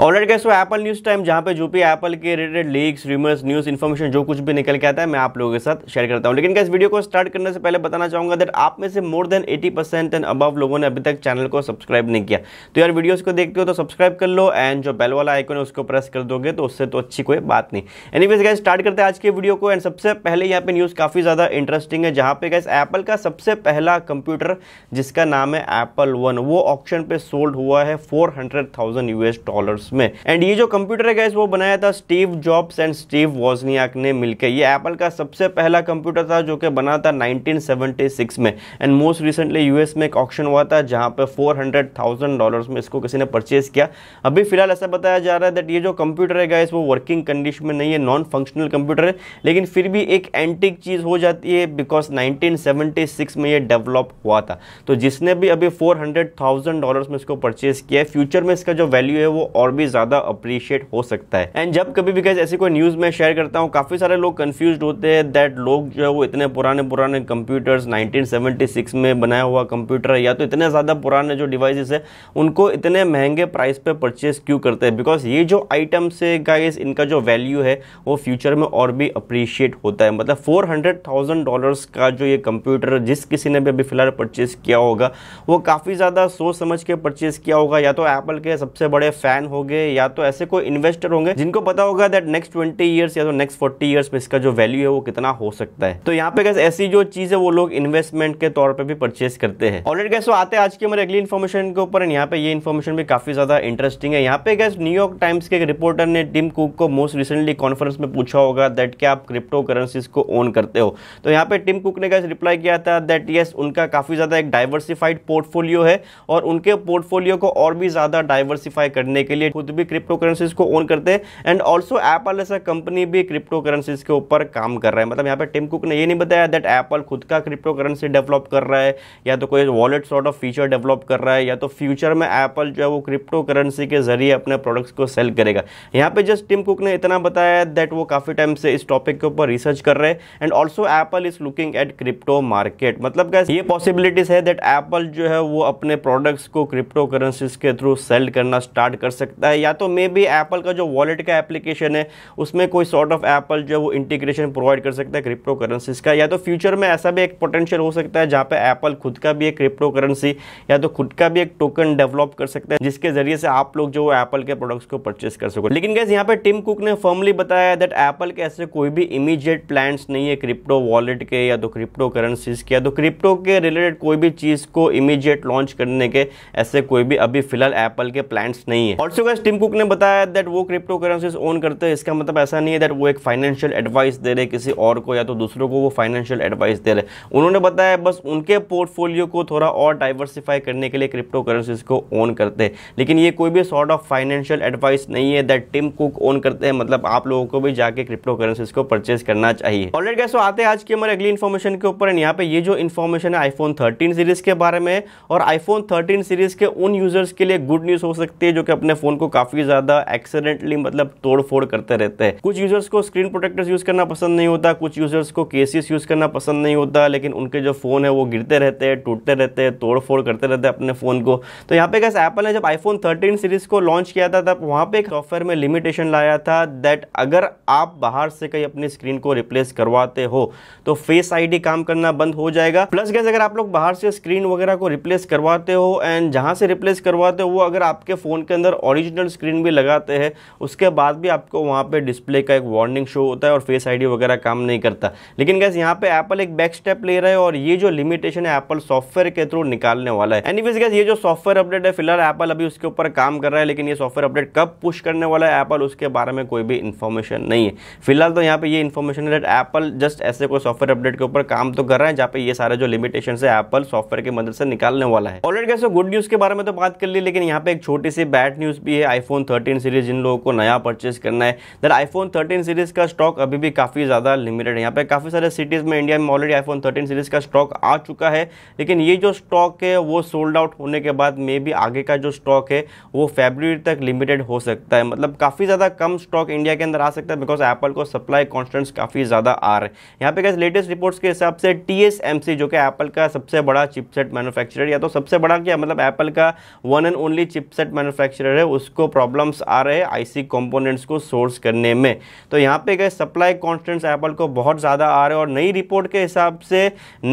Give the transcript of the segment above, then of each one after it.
already कैसे Apple news time जहां पे जो भी एप्पल के related leaks rumours news information जो कुछ भी निकल के आता है मैं आप लोगों के साथ शेयर करता हूं लेकिन इस वीडियो को स्टार्ट करने से पहले बताना चाहूंगा दैट आप में से more than 80 percent and above लोगों ने अभी तक चैनल को सब्सक्राइब नहीं किया तो यार वीडियोज को देखते हो तो सब्सक्राइब कर लो एंड जो बेल वाला आइकन है उसको प्रेस कर दोगे तो उससे तो अच्छी कोई बात नहीं एनी वेज स्टार्ट करते हैं आज के वीडियो को एंड सबसे पहले यहाँ पे न्यूज़ काफ़ी ज़्यादा इंटरेस्टिंग है जहाँ पे गए एप्पल का सबसे पहला कंप्यूटर जिसका नाम है एप्पल वन वो ऑप्शन पे सोल्ड हुआ है फोर हंड्रेड डॉलर कोर्स में एंड ये जो कंप्यूटर है गैस वो बनाया था Steve Jobs and Steve Wozniak ने मिलकर ये एप्पल का सबसे पहला कंप्यूटर था जो कि बना था 1976 में एंड मोस्ट रिसेंटली यूएस में एक ऑप्शन हुआ था जहाँ पर फोर डॉलर्स में इसको किसी ने परचेज किया अभी फिलहाल ऐसा बताया जा रहा है दैट ये जो कंप्यूटर है गैस वो वर्किंग कंडीशन में नहीं है नॉन फंक्शनल कंप्यूटर है लेकिन फिर भी एक एंटिक चीज़ हो जाती है बिकॉज 1976 में ये डेवलप हुआ था तो जिसने भी अभी 400,000 डॉलर्स में इसको परचेज किया है फ्यूचर में इसका जो वैल्यू है वो और और भी ज्यादा अप्रिशिएट हो सकता है एंड जब कभी भी ऐसी कोई न्यूज में शेयर करता हूँ काफी सारे लोग कंफ्यूज होते हैं दैट लोग जो है वो इतने पुराने पुराने कंप्यूटर नाइनटीन में बनाया हुआ कंप्यूटर या तो इतने ज़्यादा पुराने जो डिवाइसेस है उनको इतने महंगे प्राइस पे परचेस क्यों करते हैं बिकॉज ये जो आइटम्स है गाइस इनका जो वैल्यू है वो फ्यूचर में और भी अप्रिशिएट होता है मतलब फोर हंड्रेड थाउजेंड डॉलर्स का जो ये कंप्यूटर जिस किसी ने भी अभी फिलहाल परचेस किया होगा वो काफ़ी ज़्यादा सोच समझ के परचेस किया होगा या तो एप्पल के सबसे बड़े फ़ैन हो होंगे या तो ऐसे कोई इन्वेस्टर होंगे जिनको पता होगा दैट नेक्स्ट ट्वेंटी ईयर्स या तो नेक्स्ट फोर्टी ईयर्स में इसका जो वैल्यू है वो कितना हो सकता है तो यहाँ पे कैसे ऐसी जो चीज है वो लोग इन्वेस्टमेंट के तौर पर भी परचेस करते हैं ऑलरेड कैसे वो आते हैं आज की हमारे अगली इन्फॉर्मेशन के ऊपर यहाँ पे ये इन्फॉर्मेशन भी काफी ज्यादा इंटरेस्टिंग है यहाँ पे गैस न्यूयॉर्क टाइम्स के एक रिपोर्टर ने टिम कुक को मोस्ट रिसेंटली कॉन्फ्रेंस में पूछा होगा दैट क्या आप क्रिप्टो करेंसीज को ओन करते हो तो यहाँ पे टिम कुक ने कैसे रिप्लाई किया था दैट यस उनका काफी ज्यादा एक डाइवर्सिफाइड पोर्टफोलियो है और उनके पोर्टफोलियो को और भी ज्यादा डाइवर्सिफाई करने के लिए खुद भी क्रिप्टो करेंसीज को ओन करते हैं एंड ऑल्सो एप्पल ऐसा कंपनी भी क्रिप्टो करेंसीज के ऊपर काम कर रहा है मतलब यहाँ पे टिम कुक ने ये नहीं बताया दैट एप्पल खुद का क्रिप्टो करेंसी डेवलप कर रहा है या तो कोई wallet sort of feature develop कर रहा है या तो फ्यूचर में एप्पल जो है वो क्रिप्टो करेंसी के जरिए अपने प्रोडक्ट्स को सेल करेगा यहाँ पे जस्ट टिम कुक ने इतना बताया दैट वो काफ़ी टाइम से इस टॉपिक के ऊपर रिसर्च कर रहे हैं and also Apple is looking at crypto market मतलब क्या ये पॉसिबिलिटीज है दैट एप्पल जो है वो अपने प्रोडक्ट्स को क्रिप्टो करेंसीज के थ्रू सेल करना स्टार्ट कर सकते सकता है या तो मे बी एप्पल का जो वॉलेट का एप्लीकेशन है उसमें कोई सॉर्ट ऑफ एप्पल जो वो इंटीग्रेशन प्रोवाइड कर सकता है क्रिप्टो करेंसीज का या तो फ्यूचर में ऐसा भी एक पोटेंशियल हो सकता है जहाँ पे एप्पल खुद का भी एक क्रिप्टो करेंसी या तो खुद का भी एक टोकन डेवलप कर सकता है जिसके जरिए से आप लोग जो एप्पल के प्रोडक्ट्स को परचेस कर सको लेकिन गैस यहाँ पे टिम कुक ने फर्मली बताया दैट एप्पल के ऐसे कोई भी इमीजिएट प्लान नहीं है क्रिप्टो वॉलेट के या तो क्रिप्टो करेंसीज के या तो क्रिप्टो के रिलेटेड कोई भी चीज़ को इमीजिएट लॉन्च करने के ऐसे कोई भी अभी फिलहाल एप्पल के प्लान्स नहीं है ऑल्सो एस टिम कुक ने बताया दैट वो क्रिप्टो करेंसीज ओन करते हैं इसका मतलब ऐसा नहीं है दैट वो एक फाइनेंशियल एडवाइस दे रहे किसी और को या तो दूसरों को वो फाइनेंशियल एडवाइस दे रहे उन्होंने बताया बस उनके पोर्टफोलियो को थोड़ा और डाइवर्सिफाई करने के लिए क्रिप्टो करेंसीज को ओन करते हैं लेकिन ये कोई भी सॉर्ट ऑफ फाइनेंशियल एडवाइस नहीं है दैट टिम कुक ओन करते हैं मतलब आप लोगों को भी जाके क्रिप्टो करेंसीज को परचेज करना चाहिए ऑलरेडी कैसे आते हैं आज की हमारे अगली इन्फॉर्मेशन के ऊपर यहाँ पे ये जो इन्फॉर्मेशन है आईफोन थर्टीन सीरीज के बारे में और आईफोन थर्टीन सीरीज के उन यूजर्स के लिए गुड न्यूज हो सकती है जो कि अपने फोन को काफी ज्यादा एक्सीडेंटली मतलब तोड़फोड़ करते रहते हैं कुछ यूजर्स को स्क्रीन प्रोटेक्टर्स यूज करना पसंद नहीं होता कुछ यूजर्स को केसेस यूज करना पसंद नहीं होता लेकिन उनके जो फोन है वो गिरते रहते हैं टूटते रहते हैं तोड़फोड़ करते रहते हैं अपने फोन को तो यहाँ पे कैसे एप्पल ने जब आईफोन थर्टीन सीरीज को लॉन्च किया था तब वहाँ पे एक सॉफ्टवेयर में लिमिटेशन लाया था दैट अगर आप बाहर से कहीं अपनी स्क्रीन को रिप्लेस करवाते हो तो फेस आईडी काम करना बंद हो जाएगा प्लस कैसे अगर आप लोग बाहर से स्क्रीन वगैरह को रिप्लेस करवाते हो एंड जहां से रिप्लेस करवाते हो वो अगर आपके फोन के अंदर ओरिजिनल डिजिटल स्क्रीन भी लगाते हैं उसके बाद भी आपको वहाँ पे डिस्प्ले का एक वार्निंग शो होता है और फेस आईडी वगैरह काम नहीं करता लेकिन गैस यहाँ पे एप्पल एक बैक स्टेप ले रहे हैं और ये जो लिमिटेशन है एप्पल सॉफ्टवेयर के थ्रू निकालने वाला है एनी गैस ये जो सॉफ्टवेयर अपडेट है फिलहाल एप्पल अभी उसके ऊपर काम कर रहा है लेकिन ये सॉफ्टवेयर अपडेट कब पुश करने वाला है एप्पल उसके बारे में कोई भी इन्फॉर्मेशन नहीं है फिलहाल तो यहाँ पे ये इन्फॉर्मेशन है एप्पल जस्ट ऐसे कोई सॉफ्टवेयर अपडेट के ऊपर काम तो कर रहा है जहाँ पे ये सारे जो लिमिटेशन है एप्पल सॉफ्टवेयर की मदद से निकालने वाला है ऑलरेडी गैस गुड न्यूज के बारे में तो बात कर ली लेकिन यहाँ पे एक छोटी सी बैड न्यूज भी छोटी है आईफोन 13 सीरीज़ जिन लोगों को नया परचेस करना है दैन आईफोन 13 सीरीज़ का स्टॉक अभी भी काफ़ी ज़्यादा लिमिटेड है यहाँ पे काफ़ी सारे सिटीज़ में इंडिया में ऑलरेडी आईफोन 13 सीरीज़ का स्टॉक आ चुका है लेकिन ये जो स्टॉक है वो सोल्ड आउट होने के बाद मे भी आगे का जो स्टॉक है वो फेबररी तक लिमिटेड हो सकता है मतलब काफ़ी ज़्यादा कम स्टॉक इंडिया के अंदर आ सकता है बिकॉज एप्पल को सप्लाई कॉन्स्टेंट्स काफ़ी ज़्यादा आ रहे हैं यहाँ पे कैसे लेटेस्ट रिपोर्ट्स के हिसाब से टी जो कि एप्पल का सबसे बड़ा चिपसेट मैनुफैक्चर या तो सबसे बड़ा क्या मतलब एप्पल का one and only chipset manufacture है उस उसको प्रॉब्लम्स आ रहे हैं आईसी कंपोनेंट्स को सोर्स करने में तो यहाँ पे गए सप्लाई कॉन्स्टेंट्स एप्पल को बहुत ज़्यादा आ रहे हैं और नई रिपोर्ट के हिसाब से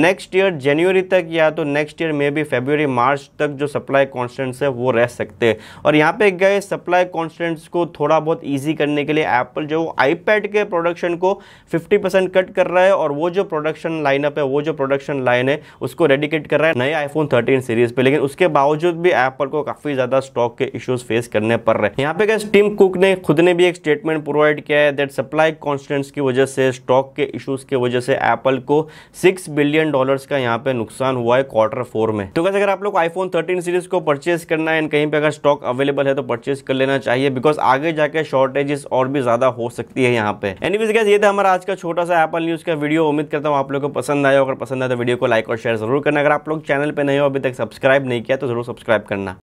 नेक्स्ट ईयर जनवरी तक या तो next year maybe February March तक जो सप्लाई कॉन्स्टेंट्स है वो रह सकते हैं और यहाँ पे गए सप्लाई कॉन्स्टेंट्स को थोड़ा बहुत ईजी करने के लिए एप्पल जो आई के प्रोडक्शन को फिफ्टी कट कर रहा है और वो जो प्रोडक्शन लाइनअप है वो जो प्रोडक्शन लाइन है उसको रेडिकेट कर रहा है नए आईफोन थर्टीन सीरीज़ पर लेकिन उसके बावजूद भी एप्पल को काफ़ी ज़्यादा स्टॉक के इश्यूज़ फेस कर करने पड़ रहे हैं यहाँ पे गैस टीम कुक ने खुद ने भी एक स्टेटमेंट प्रोवाइड किया है दैट सप्लाई कॉन्स्टेंट्स की वजह से स्टॉक के इशूज की वजह से एप्पल को सिक्स बिलियन डॉलर्स का यहाँ पे नुकसान हुआ है क्वार्टर फोर में तो कैसे अगर आप लोग आईफोन थर्टीन सीरीज को परचेज करना है एंड कहीं पे अगर स्टॉक अवेलेबल है तो परचेज कर लेना चाहिए बिकॉज आगे जाके शॉर्टेजेस और भी ज्यादा हो सकती है यहाँ पे एनीवेज गैस ये था हमारा आज का छोटा सा एप्पल न्यूज का वीडियो उम्मीद करता हूँ आप लोग को पसंद आया अगर पसंद आया तो वीडियो को लाइक और शेयर जरूर करना अगर आप लोग चैनल पर नहीं हो अभी तक सब्सक्राइब नहीं किया तो जरूर सब्सक्राइब करना